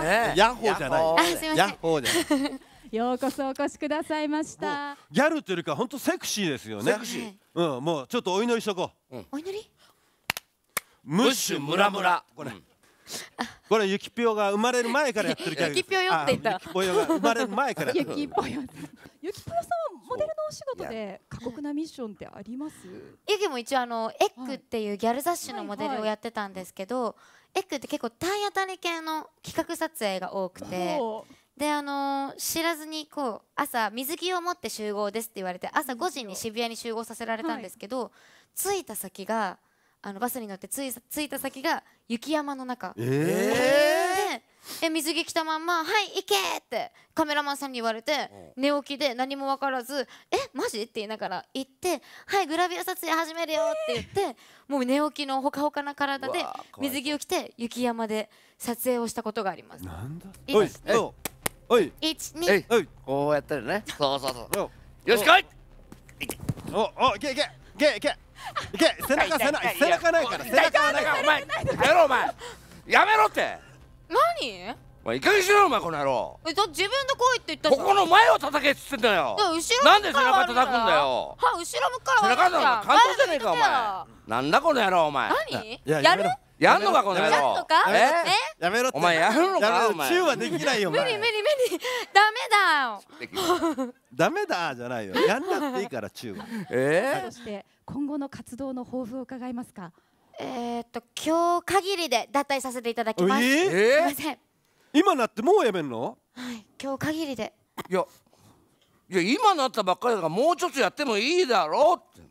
ます。ヤッホーじゃない。ヤッホーじゃない。ようこそお越しくださいました。ギャルというか、本当セクシーですよね。セクシー。うん、もうちょっとお祈りしとこう。うん、お祈り。ムッシュムラムラ。これ。うんこれゆきぴょが生まれる前からやってるギャグゆきぴょよって言ったゆきぽよが生まれる前からゆきぽよゆきぽよさんはモデルのお仕事で過酷なミッションってありますゆきも一応あのエッグっていうギャル雑誌のモデルをやってたんですけど、エッグって結構体当たり系の企画撮影が多くてであの知らずにこう朝水着を持って集合ですって言われて朝5時に渋谷に集合させられたんですけど、着いた先があのバスに乗って着い着いた先が雪山の中、えー、でえ水着着たまんま「はい行け!」ってカメラマンさんに言われて寝起きで何も分からず「えマジ?」って言いながら行って「はいグラビア撮影始めるよ」って言って、もう寝起きのほかほかな体で水着を着て雪山で撮影をしたことがあります。なんだいいおい一二こうやってるね。そうそうそう。よし来い。おおいけいけいけいけ。いけ背中背中背中ないから背中はないからお前やめろお前やめろって何お前いかにしろお前この野郎えだ自分の声って言ったここの前を叩けっつってんだよ後ろなんで背中叩くんだよは後ろ向くから背中なんか感動じゃねえかお前なんだこの野郎お前何やるやんのかこの野郎えやめろお前やるのかお前チューはできないよ無理無理無理ダメだよ ダメだじゃないよやんなくていいからチューはええ後の活動の抱負を伺いますかえー、っと今日限りで脱退させていただきます、えー、すいません今なってもうやめんのはい今日限りでいやいや今なったばっかりだからもうちょっとやってもいいだろうって